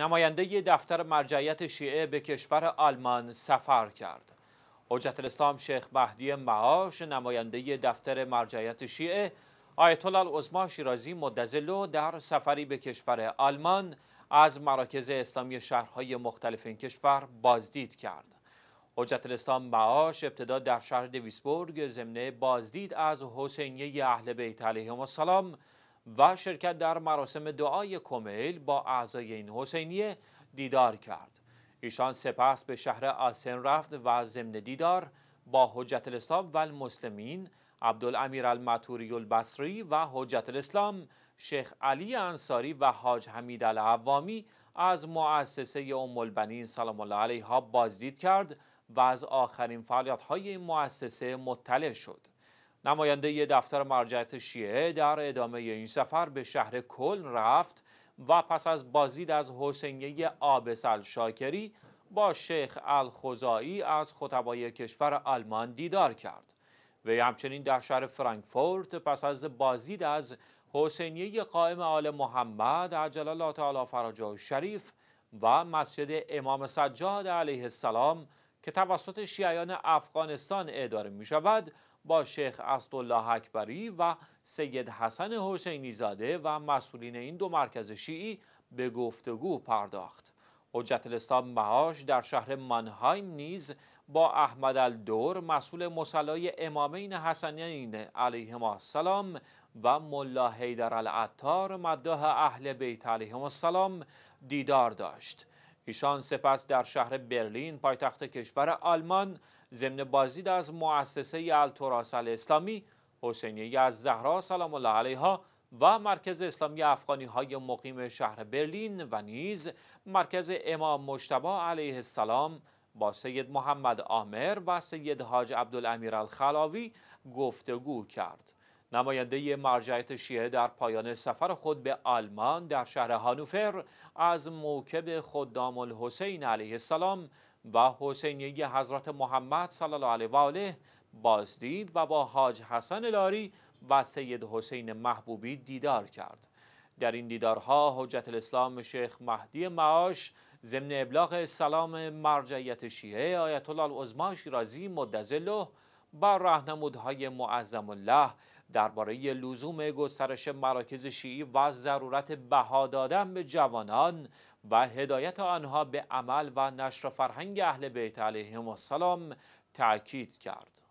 نماینده دفتر مرجعیت شیعه به کشور آلمان سفر کرد. حجت الاسلام شیخ مهدی معاش نماینده دفتر مرجعیت شیعه آیت الله شیرازی مدزلو در سفری به کشور آلمان از مراکز اسلامی شهرهای مختلف این کشور بازدید کرد. حجت الاسلام معاش ابتدا در شهر دویسبورگ ضمن بازدید از حسینیه اهل بیت علیهم السلام و شرکت در مراسم دعای کمیل با اعضای این حسینیه دیدار کرد ایشان سپس به شهر آسن رفت و ضمن دیدار با حجت الاسلام و المسلمین عبدالامیر المطوری البصری و حجت الاسلام شیخ علی انصاری و حاج حمید العوامی از مؤسسه ام البنین سلام الله علیها بازدید کرد و از آخرین فعالیت های این مؤسسه مطلع شد نماینده دفتر مرجعیت شیعه در ادامه این سفر به شهر کلن رفت و پس از بازدید از حسینیه آبسل شاکری با شیخ الخزایی از خطبای کشور آلمان دیدار کرد وی همچنین در شهر فرانکفورت پس از بازدید از حسینیه قائم آل محمد عجل الله تعالی و شریف و مسجد امام سجاد علیه السلام که توسط شیعیان افغانستان اداره می شود با شیخ اسدالله اکبری و سید حسن حسینی زاده و مسئولین این دو مرکز شیعی به گفتگو پرداخت حجت الاسلام مهاش در شهر مانهایم نیز با احمد الدور مسئول مسلای امامین حسنین ما السلام و ملا حیدر العطار مداح اهل بیت علیهم السلام دیدار داشت ایشان سپس در شهر برلین پایتخت کشور آلمان ضمن بازدید از مؤسسه التراسل اسلامی حسینیه از زهرا سلام الله علیها و مرکز اسلامی افغانی های مقیم شهر برلین و نیز مرکز امام مشتبا علیه السلام با سید محمد آمر و سید حاج عبدالامیر الخلاوی گفتگو کرد. نماینده مرجعیت شیعه در پایان سفر خود به آلمان در شهر هانوفر از موکب خدام الحسین علیه السلام و حسینیه حضرت محمد صلی الله علیه و آله بازدید و با حاج حسن لاری و سید حسین محبوبی دیدار کرد در این دیدارها حجت الاسلام شیخ مهدی معاش ضمن ابلاغ سلام مرجعیت شیعه آیت الله العظما شیرازی مدظله با راهنمودهای معظم الله درباره لزوم گسترش مراکز شیعی و ضرورت بها دادن به جوانان و هدایت آنها به عمل و نشر فرهنگ اهل بیت علیهم السلام تاکید کرد.